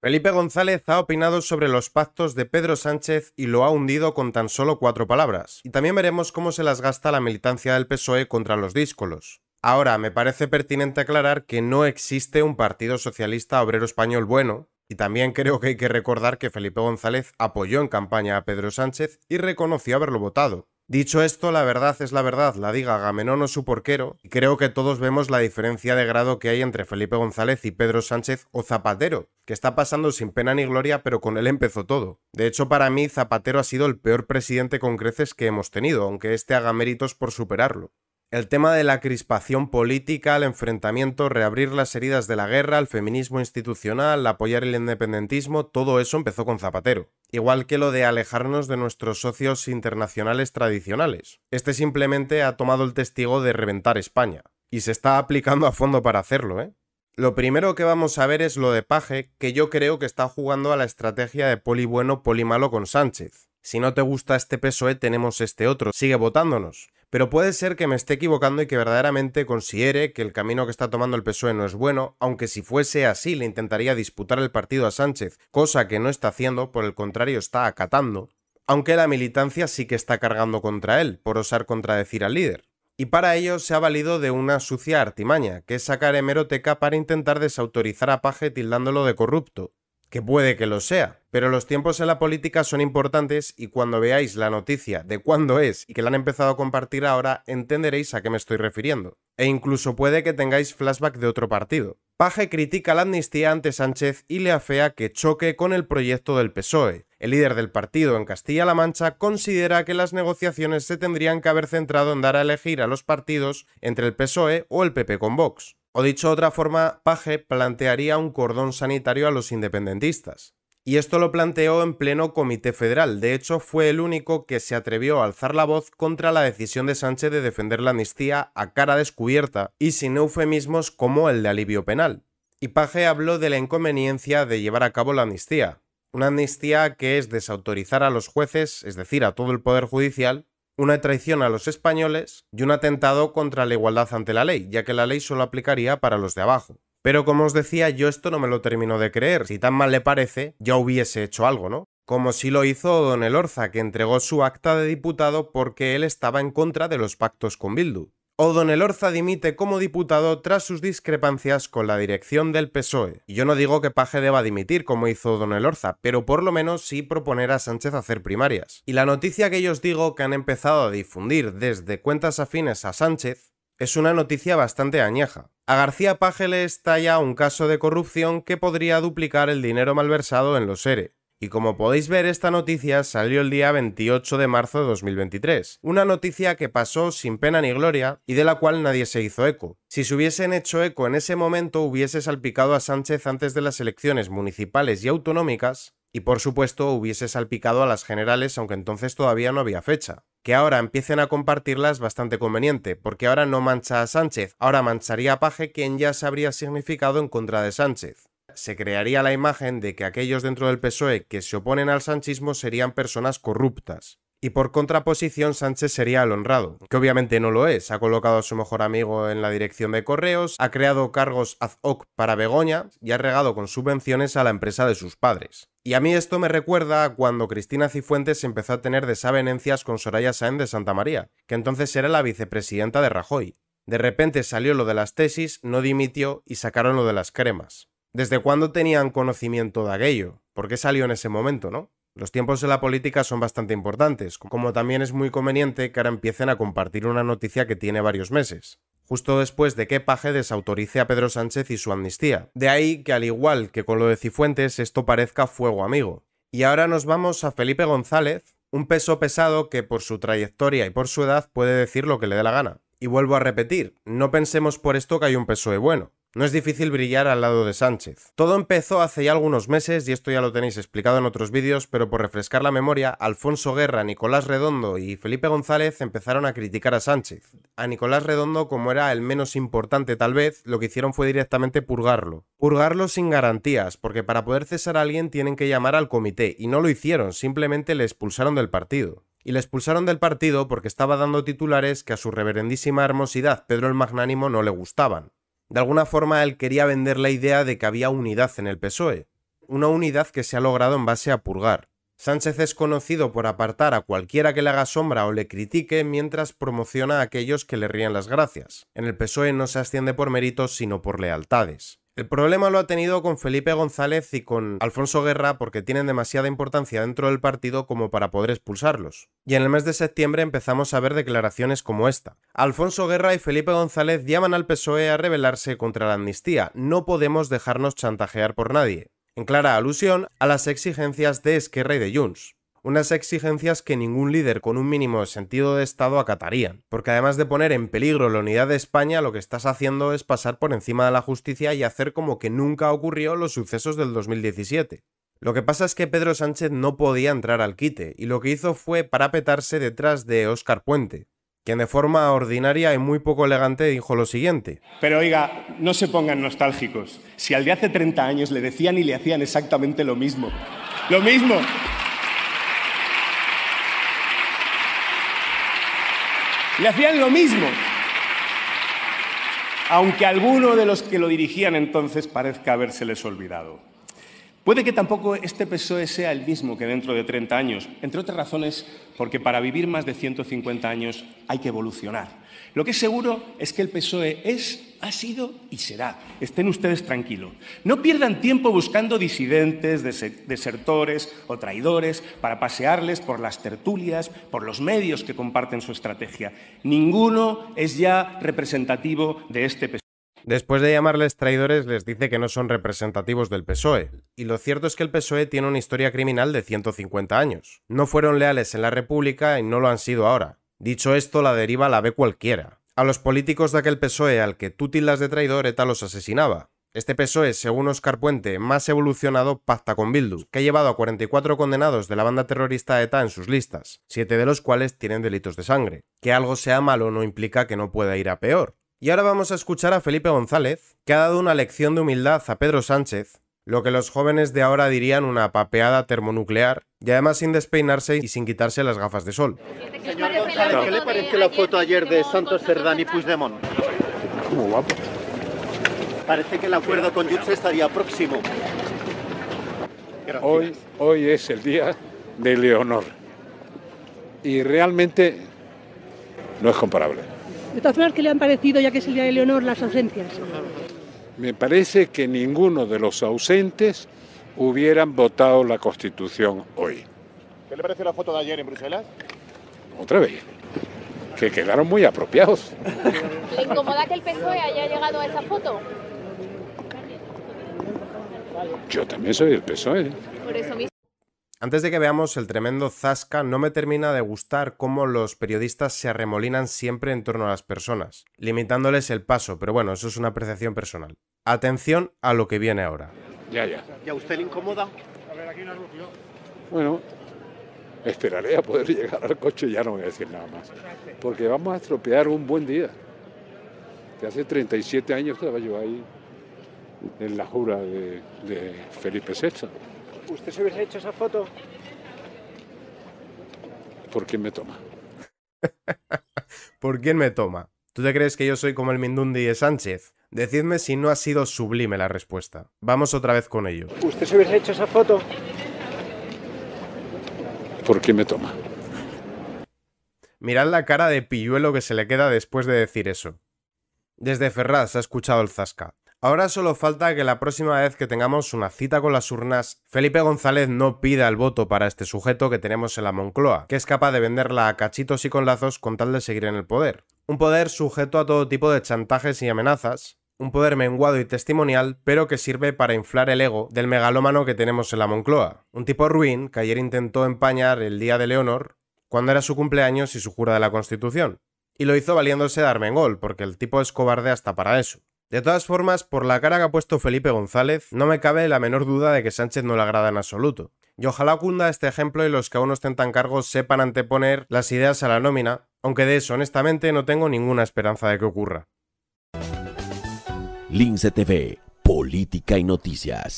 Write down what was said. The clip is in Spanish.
Felipe González ha opinado sobre los pactos de Pedro Sánchez y lo ha hundido con tan solo cuatro palabras, y también veremos cómo se las gasta la militancia del PSOE contra los díscolos. Ahora, me parece pertinente aclarar que no existe un Partido Socialista Obrero Español bueno, y también creo que hay que recordar que Felipe González apoyó en campaña a Pedro Sánchez y reconoció haberlo votado. Dicho esto, la verdad es la verdad, la diga Agamenón o su porquero, y creo que todos vemos la diferencia de grado que hay entre Felipe González y Pedro Sánchez o Zapatero, que está pasando sin pena ni gloria, pero con él empezó todo. De hecho, para mí, Zapatero ha sido el peor presidente con creces que hemos tenido, aunque este haga méritos por superarlo. El tema de la crispación política, el enfrentamiento, reabrir las heridas de la guerra, el feminismo institucional, apoyar el independentismo, todo eso empezó con Zapatero. Igual que lo de alejarnos de nuestros socios internacionales tradicionales. Este simplemente ha tomado el testigo de reventar España. Y se está aplicando a fondo para hacerlo, ¿eh? Lo primero que vamos a ver es lo de Paje, que yo creo que está jugando a la estrategia de poli bueno, poli malo con Sánchez. Si no te gusta este PSOE, tenemos este otro. Sigue votándonos. Pero puede ser que me esté equivocando y que verdaderamente considere que el camino que está tomando el PSOE no es bueno, aunque si fuese así le intentaría disputar el partido a Sánchez, cosa que no está haciendo, por el contrario está acatando, aunque la militancia sí que está cargando contra él, por osar contradecir al líder. Y para ello se ha valido de una sucia artimaña, que es sacar hemeroteca para intentar desautorizar a Paje tildándolo de corrupto, que puede que lo sea, pero los tiempos en la política son importantes y cuando veáis la noticia de cuándo es y que la han empezado a compartir ahora, entenderéis a qué me estoy refiriendo. E incluso puede que tengáis flashback de otro partido. Paje critica la amnistía ante Sánchez y le afea que choque con el proyecto del PSOE. El líder del partido en Castilla-La Mancha considera que las negociaciones se tendrían que haber centrado en dar a elegir a los partidos entre el PSOE o el PP con Vox. O dicho de otra forma, Paje plantearía un cordón sanitario a los independentistas y esto lo planteó en pleno Comité Federal. De hecho, fue el único que se atrevió a alzar la voz contra la decisión de Sánchez de defender la amnistía a cara descubierta y sin eufemismos como el de alivio penal. Y Paje habló de la inconveniencia de llevar a cabo la amnistía. Una amnistía que es desautorizar a los jueces, es decir, a todo el Poder Judicial, una traición a los españoles y un atentado contra la igualdad ante la ley, ya que la ley solo aplicaría para los de abajo. Pero como os decía, yo esto no me lo termino de creer. Si tan mal le parece, ya hubiese hecho algo, ¿no? Como si lo hizo Don Elorza, que entregó su acta de diputado porque él estaba en contra de los pactos con Bildu. O Don Elorza dimite como diputado tras sus discrepancias con la dirección del PSOE. Y yo no digo que Paje deba dimitir como hizo Don Elorza, pero por lo menos sí proponer a Sánchez hacer primarias. Y la noticia que yo os digo que han empezado a difundir desde cuentas afines a Sánchez es una noticia bastante añeja. A García Page le estalla un caso de corrupción que podría duplicar el dinero malversado en los ERE. Y como podéis ver, esta noticia salió el día 28 de marzo de 2023, una noticia que pasó sin pena ni gloria y de la cual nadie se hizo eco. Si se hubiesen hecho eco en ese momento hubiese salpicado a Sánchez antes de las elecciones municipales y autonómicas y por supuesto hubiese salpicado a las generales, aunque entonces todavía no había fecha. Que ahora empiecen a compartirlas es bastante conveniente, porque ahora no mancha a Sánchez, ahora mancharía a Paje quien ya se habría significado en contra de Sánchez. Se crearía la imagen de que aquellos dentro del PSOE que se oponen al sanchismo serían personas corruptas. Y por contraposición, Sánchez sería el honrado, que obviamente no lo es. Ha colocado a su mejor amigo en la dirección de correos, ha creado cargos ad hoc para Begoña y ha regado con subvenciones a la empresa de sus padres. Y a mí esto me recuerda cuando Cristina Cifuentes empezó a tener desavenencias con Soraya Sáenz de Santa María, que entonces era la vicepresidenta de Rajoy. De repente salió lo de las tesis, no dimitió y sacaron lo de las cremas. ¿Desde cuándo tenían conocimiento de aquello? ¿Por qué salió en ese momento, no? Los tiempos de la política son bastante importantes, como también es muy conveniente que ahora empiecen a compartir una noticia que tiene varios meses, justo después de que Paje desautorice a Pedro Sánchez y su amnistía. De ahí que al igual que con lo de Cifuentes esto parezca fuego amigo. Y ahora nos vamos a Felipe González, un peso pesado que por su trayectoria y por su edad puede decir lo que le dé la gana. Y vuelvo a repetir, no pensemos por esto que hay un de bueno. No es difícil brillar al lado de Sánchez. Todo empezó hace ya algunos meses, y esto ya lo tenéis explicado en otros vídeos, pero por refrescar la memoria, Alfonso Guerra, Nicolás Redondo y Felipe González empezaron a criticar a Sánchez. A Nicolás Redondo, como era el menos importante tal vez, lo que hicieron fue directamente purgarlo. Purgarlo sin garantías, porque para poder cesar a alguien tienen que llamar al comité, y no lo hicieron, simplemente le expulsaron del partido y le expulsaron del partido porque estaba dando titulares que a su reverendísima hermosidad Pedro el Magnánimo no le gustaban. De alguna forma él quería vender la idea de que había unidad en el PSOE, una unidad que se ha logrado en base a purgar. Sánchez es conocido por apartar a cualquiera que le haga sombra o le critique mientras promociona a aquellos que le ríen las gracias. En el PSOE no se asciende por méritos sino por lealtades. El problema lo ha tenido con Felipe González y con Alfonso Guerra porque tienen demasiada importancia dentro del partido como para poder expulsarlos. Y en el mes de septiembre empezamos a ver declaraciones como esta. Alfonso Guerra y Felipe González llaman al PSOE a rebelarse contra la amnistía. No podemos dejarnos chantajear por nadie. En clara alusión a las exigencias de Esquerra y de Junts unas exigencias que ningún líder con un mínimo sentido de Estado acataría, porque además de poner en peligro la unidad de España, lo que estás haciendo es pasar por encima de la justicia y hacer como que nunca ocurrió los sucesos del 2017. Lo que pasa es que Pedro Sánchez no podía entrar al quite, y lo que hizo fue parapetarse detrás de Óscar Puente, quien de forma ordinaria y muy poco elegante dijo lo siguiente. Pero oiga, no se pongan nostálgicos. Si al de hace 30 años le decían y le hacían exactamente lo mismo. Lo mismo. Le hacían lo mismo. Aunque alguno de los que lo dirigían entonces parezca habérseles olvidado. Puede que tampoco este PSOE sea el mismo que dentro de 30 años, entre otras razones porque para vivir más de 150 años hay que evolucionar. Lo que es seguro es que el PSOE es, ha sido y será. Estén ustedes tranquilos. No pierdan tiempo buscando disidentes, desertores o traidores para pasearles por las tertulias, por los medios que comparten su estrategia. Ninguno es ya representativo de este PSOE. Después de llamarles traidores, les dice que no son representativos del PSOE, y lo cierto es que el PSOE tiene una historia criminal de 150 años. No fueron leales en la República y no lo han sido ahora. Dicho esto, la deriva la ve cualquiera. A los políticos de aquel PSOE al que tú tildas de traidor, ETA los asesinaba. Este PSOE, según Oscar Puente, más evolucionado, pacta con Bildu, que ha llevado a 44 condenados de la banda terrorista ETA en sus listas, siete de los cuales tienen delitos de sangre. Que algo sea malo no implica que no pueda ir a peor. Y ahora vamos a escuchar a Felipe González, que ha dado una lección de humildad a Pedro Sánchez, lo que los jóvenes de ahora dirían una papeada termonuclear, y además sin despeinarse y sin quitarse las gafas de sol. Señor González, ¿qué le parece la foto ayer de Santos Cerdán y Puigdemont? guapo. Parece que el acuerdo con Junts estaría próximo. Hoy, hoy es el día de Leonor. Y realmente no es comparable. De todas ¿qué le han parecido, ya que es el día de Leonor, las ausencias? Me parece que ninguno de los ausentes hubieran votado la Constitución hoy. ¿Qué le pareció la foto de ayer en Bruselas? Otra vez, que quedaron muy apropiados. ¿Le incomoda que el PSOE haya llegado a esa foto? Yo también soy del PSOE. Por eso antes de que veamos el tremendo Zasca, no me termina de gustar cómo los periodistas se arremolinan siempre en torno a las personas, limitándoles el paso, pero bueno, eso es una apreciación personal. Atención a lo que viene ahora. Ya, ya. ¿Ya usted le incomoda? A ver, aquí una rugió. Bueno, esperaré a poder llegar al coche y ya no voy a decir nada más. Porque vamos a estropear un buen día. Que hace 37 años estaba yo ahí en la jura de, de Felipe VI. ¿Usted se hubiese hecho esa foto? ¿Por quién me toma? ¿Por quién me toma? ¿Tú te crees que yo soy como el Mindundi de Sánchez? Decidme si no ha sido sublime la respuesta. Vamos otra vez con ello. ¿Usted se hubiese hecho esa foto? ¿Por quién me toma? Mirad la cara de pilluelo que se le queda después de decir eso. Desde Ferraz ha escuchado el zasca. Ahora solo falta que la próxima vez que tengamos una cita con las urnas, Felipe González no pida el voto para este sujeto que tenemos en la Moncloa, que es capaz de venderla a cachitos y con lazos con tal de seguir en el poder. Un poder sujeto a todo tipo de chantajes y amenazas, un poder menguado y testimonial, pero que sirve para inflar el ego del megalómano que tenemos en la Moncloa. Un tipo ruin que ayer intentó empañar el día de Leonor cuando era su cumpleaños y su jura de la Constitución. Y lo hizo valiéndose de Armengol, porque el tipo es cobarde hasta para eso. De todas formas, por la cara que ha puesto Felipe González, no me cabe la menor duda de que Sánchez no le agrada en absoluto. Y ojalá cunda este ejemplo y los que aún ostentan cargos sepan anteponer las ideas a la nómina, aunque de eso honestamente no tengo ninguna esperanza de que ocurra. Política y Noticias.